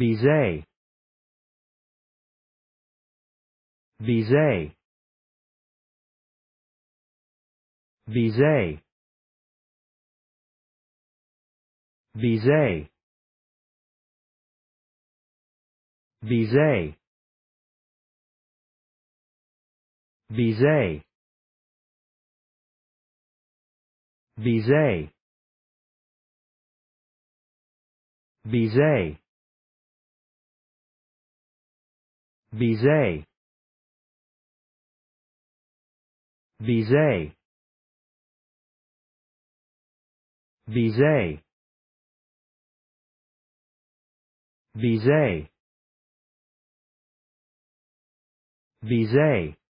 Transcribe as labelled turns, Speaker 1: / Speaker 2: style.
Speaker 1: Bizet. Bizet. Bizet. Bizet. Bizet. Bizet. Bizet. Bizet. Bizet. Bizet. Bizet. Bizet. Bizet.